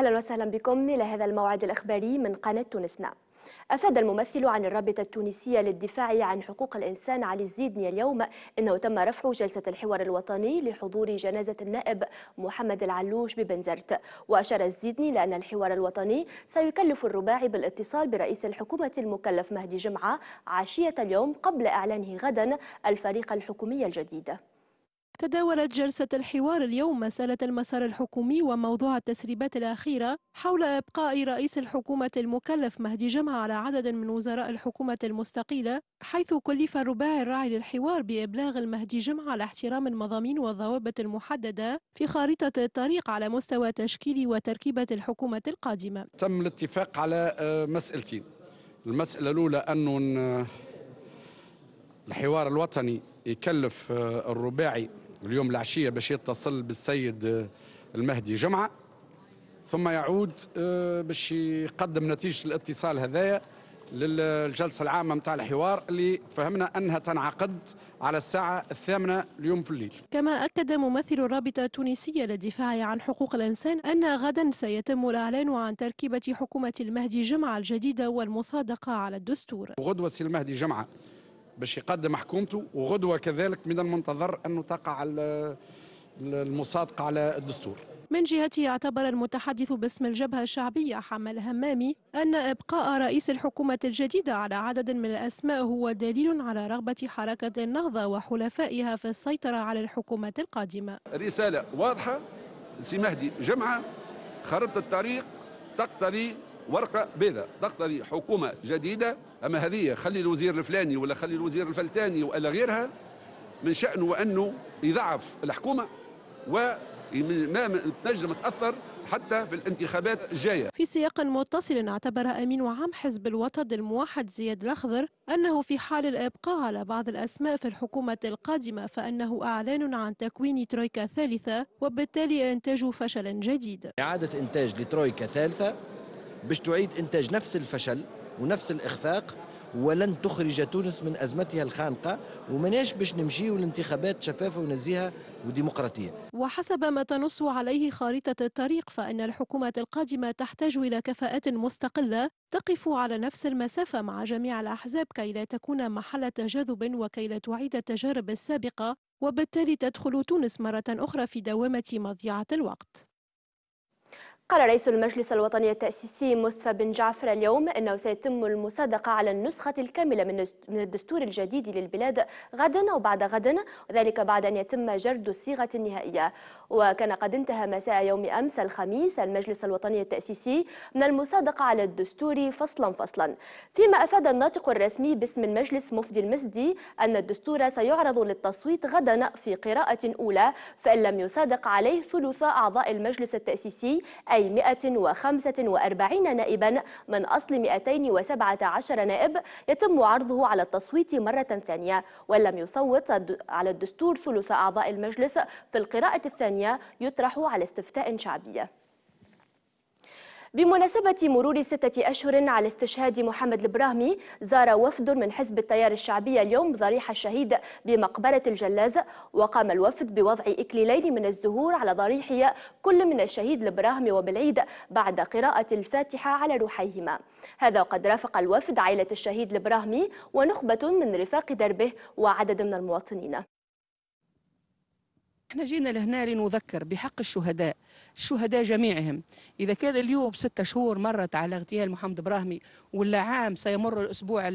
أهلا وسهلا بكم إلى هذا الموعد الإخباري من قناة تونسنا أفاد الممثل عن الرابطة التونسية للدفاع عن حقوق الإنسان علي الزيدني اليوم أنه تم رفع جلسة الحوار الوطني لحضور جنازة النائب محمد العلوش ببنزرت وأشار الزيدني لأن الحوار الوطني سيكلف الرباعي بالاتصال برئيس الحكومة المكلف مهدي جمعة عشية اليوم قبل إعلانه غدا الفريق الحكومي الجديد تداولت جلسة الحوار اليوم مسألة المسار الحكومي وموضوع التسريبات الأخيرة حول إبقاء رئيس الحكومة المكلف مهدي جمع على عدد من وزراء الحكومة المستقيلة حيث كلف الرباعي الراعي للحوار بإبلاغ المهدي جمع على احترام المضامين والضوابط المحددة في خارطة الطريق على مستوى تشكيل وتركيبة الحكومة القادمة تم الاتفاق على آه، مسألتين المسألة الأولى أنه آه، الحوار الوطني يكلف آه، الرباعي اليوم العشية باش يتصل بالسيد آه، المهدي جمعة ثم يعود آه، باش يقدم نتيجة الاتصال هذايا للجلسة العامة متاع الحوار اللي فهمنا أنها تنعقد على الساعة الثامنة اليوم في الليل كما أكد ممثل الرابطة التونسية للدفاع عن حقوق الإنسان أن غدا سيتم الإعلان عن تركيبة حكومة المهدي جمعة الجديدة والمصادقة على الدستور غدوة المهدي جمعة باش يقدم حكومته وغدوه كذلك من المنتظر انه تقع المصادقه على الدستور من جهته اعتبر المتحدث باسم الجبهة الشعبية حمل همامي أن إبقاء رئيس الحكومة الجديدة على عدد من الأسماء هو دليل على رغبة حركة النهضة وحلفائها في السيطرة على الحكومة القادمة رسالة واضحة سي مهدي جمعة خريطه الطريق تقتضي ورقة بيضاء تقتضي حكومة جديدة أما هذه خلي الوزير الفلاني ولا خلي الوزير الفلتاني ولا غيرها من شأنه وأنه يضعف الحكومة وما تنجم تأثر حتى في الانتخابات الجاية في سياق متصل اعتبر أمين وعام حزب الوطن الموحد زياد الأخضر أنه في حال الإبقاء على بعض الأسماء في الحكومة القادمة فأنه أعلان عن تكوين ترويكا ثالثة وبالتالي إنتاج فشل جديد إعادة إنتاج لترويكا ثالثة باش تعيد إنتاج نفس الفشل ونفس الإخفاق ولن تخرج تونس من أزمتها الخانقة ومناش باش نمشيو لانتخابات شفافة ونزيهة وديمقراطية وحسب ما تنص عليه خارطة الطريق فإن الحكومة القادمة تحتاج إلى كفاءات مستقلة تقف على نفس المسافة مع جميع الأحزاب كي لا تكون محل تجاذب وكي لا تعيد التجارب السابقة وبالتالي تدخل تونس مرة أخرى في دوامة مضيعة الوقت قال رئيس المجلس الوطني التأسيسي مصطفى بن جعفر اليوم أنه سيتم المصادقة على النسخة الكاملة من الدستور الجديد للبلاد غدا أو بعد غد وذلك بعد أن يتم جرد الصيغة النهائية وكان قد انتهى مساء يوم أمس الخميس المجلس الوطني التأسيسي من المصادقة على الدستور فصلا فصلا فيما أفاد الناطق الرسمي باسم المجلس مفدي المسدي أن الدستور سيعرض للتصويت غدا في قراءة أولى فإن لم يصادق عليه ثلث أعضاء المجلس التأسيسي أي أي 145 نائبا من أصل 217 نائب يتم عرضه على التصويت مرة ثانية وإن لم يصوت على الدستور ثلث أعضاء المجلس في القراءة الثانية يطرح على استفتاء شعبي بمناسبة مرور ستة أشهر على استشهاد محمد البراهمي زار وفد من حزب التيار الشعبي اليوم ضريح الشهيد بمقبرة الجلاز وقام الوفد بوضع إكليلين من الزهور على ضريحي كل من الشهيد البراهمي وبالعيد بعد قراءة الفاتحة على روحيهما هذا وقد رافق الوفد عائلة الشهيد البراهمي ونخبة من رفاق دربه وعدد من المواطنين احنا جينا لهنا لنذكر بحق الشهداء الشهداء جميعهم اذا كان اليوم ستة شهور مرت على اغتيال محمد ابراهيمي ولا عام سيمر الاسبوع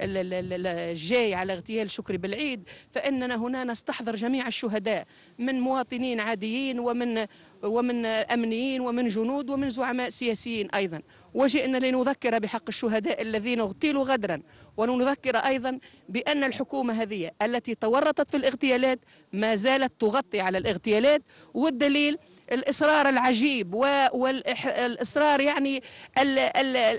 الجاي على اغتيال شكري بالعيد فاننا هنا نستحضر جميع الشهداء من مواطنين عاديين ومن ومن أمنيين ومن جنود ومن زعماء سياسيين أيضا وجئنا لنذكر بحق الشهداء الذين اغتيلوا غدرا ونذكر أيضا بأن الحكومة هذه التي تورطت في الاغتيالات ما زالت تغطي على الاغتيالات والدليل الإصرار العجيب والإصرار يعني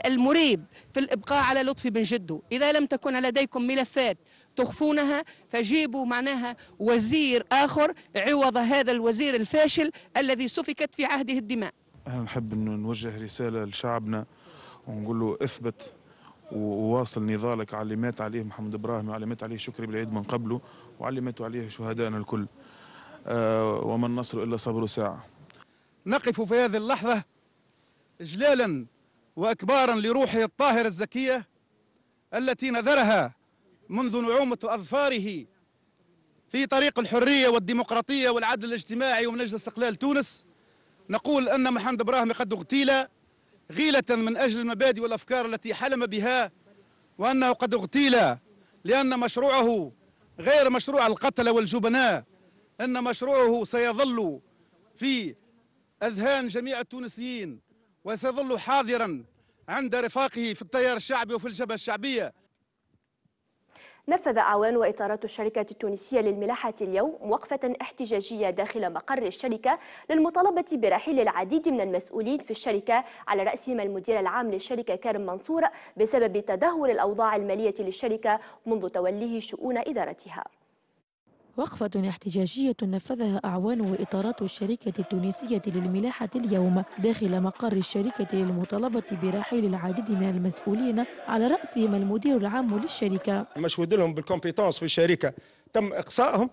المريب في الإبقاء على لطفي بن جدو إذا لم تكن لديكم ملفات تخفونها فجيبوا معناها وزير آخر عوض هذا الوزير الفاشل الذي سفكت في عهده الدماء نحب نوجه رسالة لشعبنا ونقول له اثبت وواصل نضالك على اللي مات عليه محمد ابراهيم وعلى مات عليه شكري بالعيد من قبله وعلى اللي ماتوا عليه شهدائنا الكل آه وما النصر الا صبر ساعه نقف في هذه اللحظه اجلالا واكبارا لروحه الطاهره الزكيه التي نذرها منذ نعومة أظفاره في طريق الحرية والديمقراطية والعدل الاجتماعي ومن أجل استقلال تونس نقول أن محمد إبراهيم قد اغتيل غيلة من أجل المبادئ والأفكار التي حلم بها وأنه قد اغتيل لأن مشروعه غير مشروع القتلة والجبناء أن مشروعه سيظل في أذهان جميع التونسيين وسيظل حاضرا عند رفاقه في التيار الشعبي وفي الجبهة الشعبية نفذ أعوان وإطارات الشركة التونسية للملاحة اليوم وقفة احتجاجية داخل مقر الشركة للمطالبة برحيل العديد من المسؤولين في الشركة على رأسهم المدير العام للشركة كارم منصور بسبب تدهور الأوضاع المالية للشركة منذ توليه شؤون إدارتها وقفة احتجاجية نفذها أعوان وإطارات الشركة التونسية للملاحة اليوم داخل مقر الشركة للمطالبة برحيل العديد من المسؤولين على رأسهم المدير العام للشركة مشهود لهم بالكومبيتونس في الشركة تم إقصائهم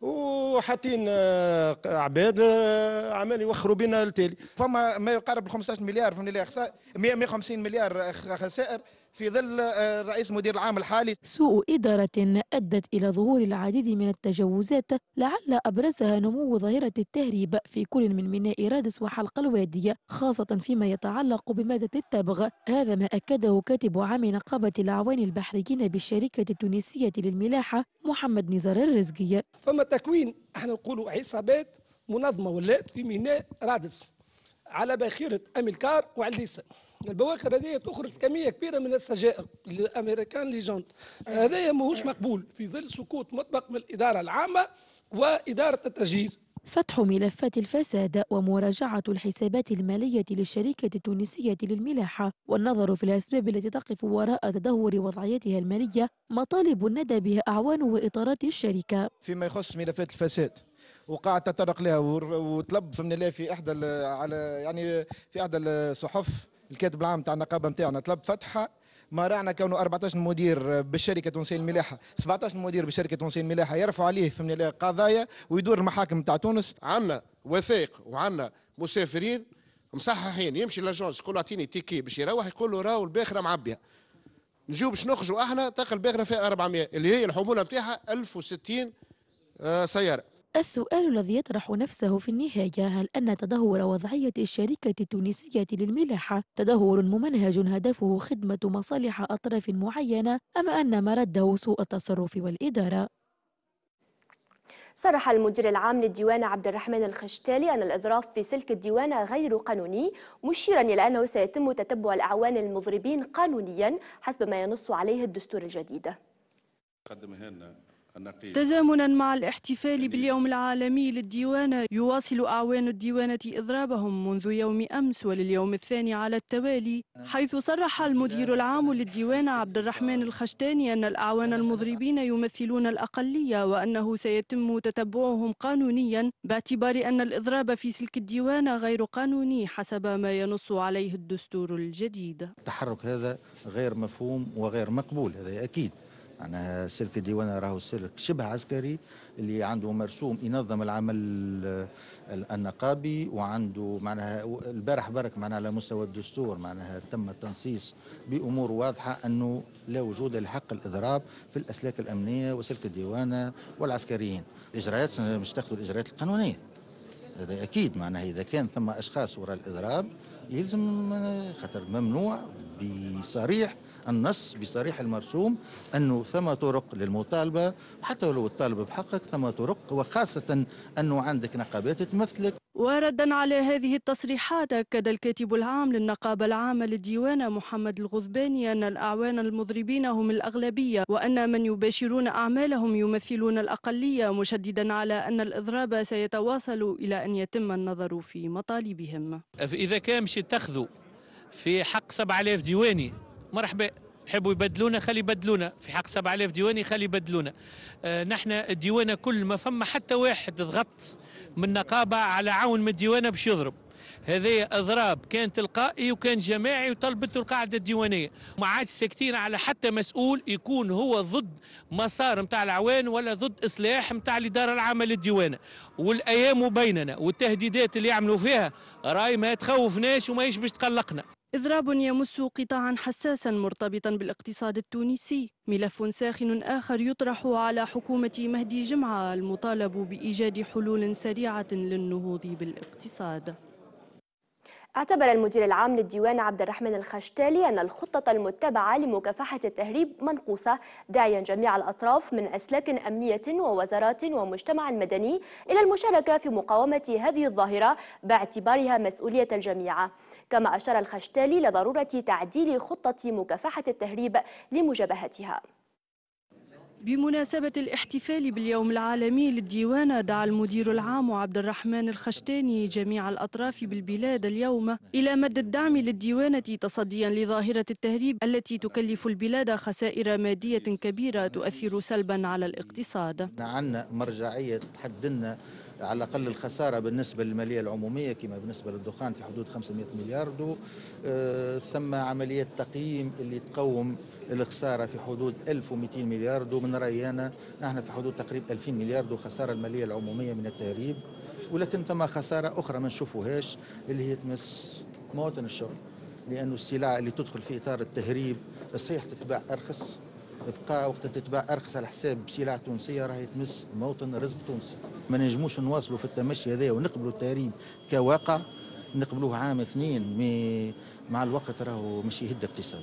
وحاطين آه، عباد آه، عمال يوخروا بينا التالي فما ما يقارب 15 مليار في الاحصاء 150 مليار خسائر في ظل آه، رئيس مدير العام الحالي سوء إدارة أدت إلى ظهور العديد من التجاوزات لعل أبرزها نمو ظاهرة التهريب في كل من ميناء رادس وحلق الوادية خاصة فيما يتعلق بمادة التبغ هذا ما أكده كاتب عام نقابة الأعوان البحريين بالشركة التونسية للملاحة محمد نزار الرزقي فما تكوين احنا نقولوا عصابات منظمة ولات في ميناء رادس على باخرة أميلكار وعليسة البواخر هذه تخرج كميه كبيره من السجائر الامريكان ليجوند هذا ماهوش مقبول في ظل سكوت مطبق من الاداره العامه واداره التجهيز فتح ملفات الفساد ومراجعة الحسابات المالية للشركة التونسية للملاحة والنظر في الأسباب التي تقف وراء تدهور وضعيتها المالية مطالب ندى بها أعوان وإطارات الشركة فيما يخص ملفات الفساد وقاعد تطرق لها وطلب من الله في إحدى على يعني في إحدى الصحف الكاتب العام تاع النقابه نتاعنا طلب فتحه ما رانا كونه 14 مدير بالشركه التونسيه الملاحه 17 مدير بالشركه التونسيه الملاحه يرفعوا عليه فهمني قضايا ويدور المحاكم تاع تونس عندنا وثائق وعندنا مسافرين مصححين يمشي لاجونس يقول اعطيني تيكي باش يروح يقول له راهو الباخره معبيه نجيو باش نخرجوا احنا تلقى الباخره فيها 400 اللي هي الحموله نتاعها 1060 آه، سياره السؤال الذي يطرح نفسه في النهاية هل أن تدهور وضعية الشركة التونسية للملاحة تدهور ممنهج هدفه خدمة مصالح أطراف معينة أم أن مرده سوء التصرف والإدارة؟ صرح المدير العام للديوان عبد الرحمن الخشتالي أن الإضراف في سلك الديوان غير قانوني مشيرا إلى أنه سيتم تتبع الأعوان المضربين قانونيا حسب ما ينص عليه الدستور الجديد تزامنا مع الاحتفال باليوم العالمي للديوانة يواصل أعوان الديوانة إضرابهم منذ يوم أمس ولليوم الثاني على التوالي حيث صرح المدير العام للديوانة عبد الرحمن الخشتاني أن الأعوان المضربين يمثلون الأقلية وأنه سيتم تتبعهم قانونيا باعتبار أن الإضراب في سلك الديوانة غير قانوني حسب ما ينص عليه الدستور الجديد التحرك هذا غير مفهوم وغير مقبول هذا أكيد معناها سلك الديوان راهو سلك شبه عسكري اللي عنده مرسوم ينظم العمل آه، النقابي وعنده معناها البارح برك معناها على مستوى الدستور معناها تم التنصيص بامور واضحه انه لا وجود لحق الاضراب في الاسلاك الامنيه وسلك الديوانه والعسكريين. اجراءات مش تاخذوا الاجراءات القانونيه. هذا اكيد معناها اذا كان ثم اشخاص وراء الاضراب يلزم خطر ممنوع بصريح النص بصريح المرسوم انه ثم طرق للمطالبه حتى لو الطالب بحقك ثم طرق وخاصه انه عندك نقابات تمثلك وردا على هذه التصريحات أكد الكاتب العام للنقابة العامة للديوان محمد الغضباني أن الأعوان المضربين هم الأغلبية وأن من يباشرون أعمالهم يمثلون الأقلية مشددا على أن الإضراب سيتواصل إلى أن يتم النظر في مطالبهم إذا كان مش تاخذوا في حق 7000 ديواني مرحبا حبوا يبدلونا خلي يبدلونا في حق 7000 ديواني خلي يبدلونا آه نحن الديوانه كل ما فما حتى واحد ضغط من النقابه على عون من الديوانه باش يضرب هذا اضراب كان تلقائي وكان جماعي وطلبته القاعده الديوانيه ما عادش ساكتين على حتى مسؤول يكون هو ضد مسار نتاع العوان ولا ضد اصلاح نتاع الاداره العامه للديوانه والايام بيننا والتهديدات اللي يعملوا فيها راي ما تخوفناش وما باش تقلقنا إضراب يمس قطاعا حساسا مرتبطا بالاقتصاد التونسي ملف ساخن آخر يطرح على حكومة مهدي جمعة المطالب بإيجاد حلول سريعة للنهوض بالاقتصاد اعتبر المدير العام للديوان عبد الرحمن الخشتالي أن الخطة المتبعة لمكافحة التهريب منقوصة داعيا جميع الأطراف من أسلاك أمنية ووزارات ومجتمع مدني إلى المشاركة في مقاومة هذه الظاهرة باعتبارها مسؤولية الجميع كما أشار الخشتالي لضرورة تعديل خطة مكافحة التهريب لمجابهتها بمناسبة الاحتفال باليوم العالمي للديوانة دعا المدير العام عبد الرحمن الخشتاني جميع الأطراف بالبلاد اليوم إلى مد الدعم للديوانة تصديا لظاهرة التهريب التي تكلف البلاد خسائر مادية كبيرة تؤثر سلبا على الاقتصاد عندنا نعم، مرجعية تحدلنا على الأقل الخسارة بالنسبة للمالية العمومية كما بالنسبة للدخان في حدود 500 مليار دو آه، ثم عملية تقييم اللي تقوم الخسارة في حدود 1200 مليار دو من رأينا نحن في حدود تقريب 2000 مليار دو خسارة المالية العمومية من التهريب ولكن ثم خسارة أخرى ما نشوفوهاش اللي هي تمس مواطن الشغل لأنه السلع اللي تدخل في إطار التهريب صحيح تتباع أرخص تبقى وقت تتباع أرخص على حساب سلع تونسية راهي تمس موطن رزق تونسي ما نجموش نواصلوا في التمشي هذا ونقبلوا التهريب كواقع نقبلوه عام اثنين مع الوقت راهو مش يهد اقتصاد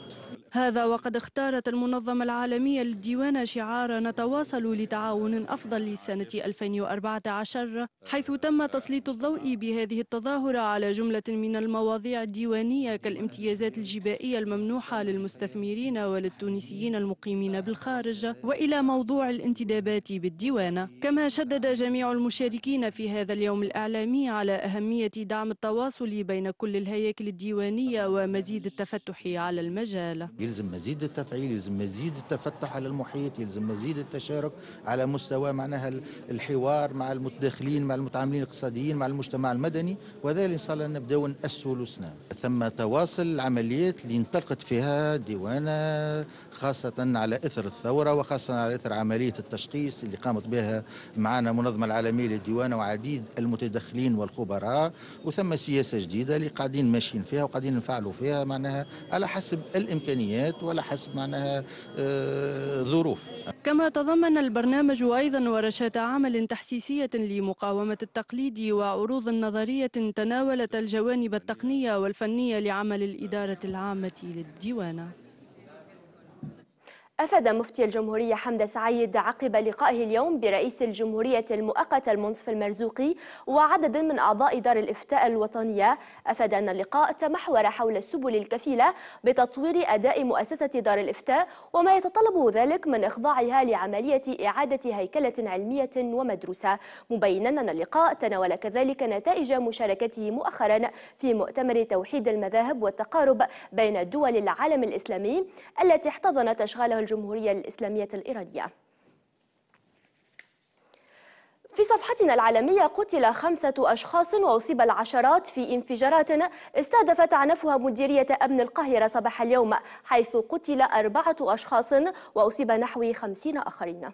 هذا وقد اختارت المنظمة العالمية للديوان شعار نتواصل لتعاون أفضل لسنة 2014 حيث تم تسليط الضوء بهذه التظاهرة على جملة من المواضيع الديوانية كالامتيازات الجبائية الممنوحة للمستثمرين وللتونسيين المقيمين بالخارج وإلى موضوع الانتدابات بالديوانة كما شدد جميع المشاركين في هذا اليوم الإعلامي على أهمية دعم التواصل بين كل الهياكل الديوانية ومزيد التفتح على المجال يلزم مزيد التفعيل يلزم مزيد التفتح على المحيط يلزم مزيد التشارك على مستوى معناها الحوار مع المتداخلين مع المتعاملين الاقتصاديين مع المجتمع المدني وذلك ان شاء الله نبداو ناسوا لسنا ثم تواصل العمليات اللي انطلقت فيها ديوانا خاصه على اثر الثوره وخاصه على اثر عمليه التشخيص اللي قامت بها معنا المنظمه العالميه للديوانه وعديد المتدخلين والخبراء وثم سياسه جديده اللي قاعدين ماشيين فيها وقاعدين نفعلوا فيها معناها على حسب الامكانيات امكانيات ولا حسب معناها آه، ظروف كما تضمن البرنامج ايضا ورشات عمل تحسيسيه لمقاومه التقليد وعروض نظريه تناولت الجوانب التقنيه والفنيه لعمل الاداره العامه للديوانه أفاد مفتي الجمهورية حمد سعيد عقب لقائه اليوم برئيس الجمهورية المؤقتة المنصف المرزوقي وعدد من أعضاء دار الإفتاء الوطنية أفاد أن اللقاء تمحور حول السبل الكفيلة بتطوير أداء مؤسسة دار الإفتاء وما يتطلب ذلك من إخضاعها لعملية إعادة هيكلة علمية ومدروسة مبينا أن اللقاء تناول كذلك نتائج مشاركته مؤخرا في مؤتمر توحيد المذاهب والتقارب بين دول العالم الإسلامي التي احتضنت أشغاله الجمهورية الإسلامية الإيرانية في صفحتنا العالمية قتل خمسة أشخاص وأصيب العشرات في انفجارات استهدفت عنفها مديرية أمن القاهرة صباح اليوم حيث قتل أربعة أشخاص وأصيب نحو خمسين آخرين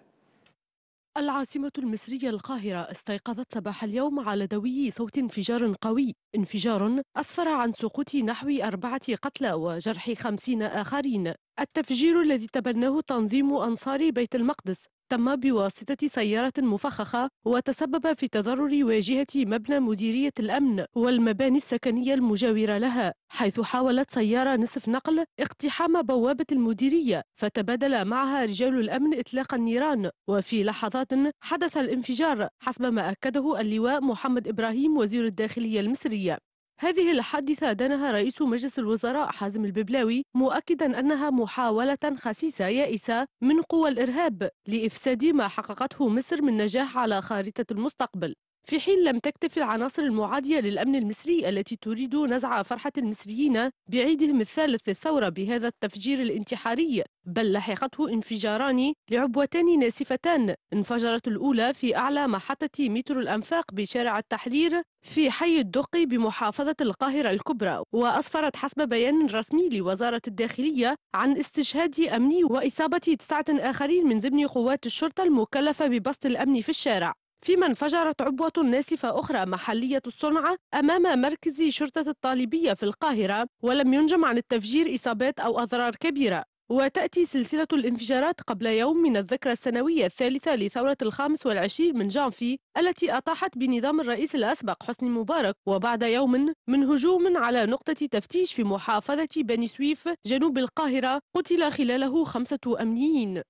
العاصمة المصرية القاهرة استيقظت صباح اليوم على دوي صوت انفجار قوي انفجار أسفر عن سقوط نحو أربعة قتلى وجرح خمسين آخرين التفجير الذي تبناه تنظيم أنصار بيت المقدس تم بواسطة سيارة مفخخة وتسبب في تضرر واجهة مبنى مديرية الأمن والمباني السكنية المجاورة لها حيث حاولت سيارة نصف نقل اقتحام بوابة المديرية فتبادل معها رجال الأمن إطلاق النيران وفي لحظات حدث الانفجار حسب ما أكده اللواء محمد إبراهيم وزير الداخلية المصرية هذه الحادثة دانها رئيس مجلس الوزراء حازم الببلاوي مؤكدا أنها محاولة خسيسة يائسة من قوى الإرهاب لإفساد ما حققته مصر من نجاح على خارطة المستقبل في حين لم تكتف العناصر المعادية للأمن المصري التي تريد نزع فرحة المصريين بعيدهم الثالث للثورة بهذا التفجير الانتحاري بل لحقته انفجاران لعبوتان ناسفتان انفجرت الأولى في أعلى محطة مترو الأنفاق بشارع التحرير في حي الدقي بمحافظة القاهرة الكبرى وأسفرت حسب بيان رسمي لوزارة الداخلية عن استشهاد أمني وإصابة تسعة آخرين من ضمن قوات الشرطة المكلفة ببسط الأمن في الشارع فيما انفجرت عبوة ناسفة أخرى محلية الصنعة أمام مركز شرطة الطالبية في القاهرة ولم ينجم عن التفجير إصابات أو أضرار كبيرة وتأتي سلسلة الانفجارات قبل يوم من الذكرى السنوية الثالثة لثورة الخامس والعشرين من جانفي التي أطاحت بنظام الرئيس الأسبق حسني مبارك وبعد يوم من هجوم على نقطة تفتيش في محافظة بني سويف جنوب القاهرة قتل خلاله خمسة أمنيين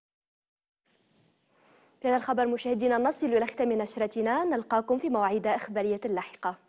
هذا الخبر مشاهدينا نصل إلى ختام نشرتنا نلقاكم في مواعيد إخبارية لاحقة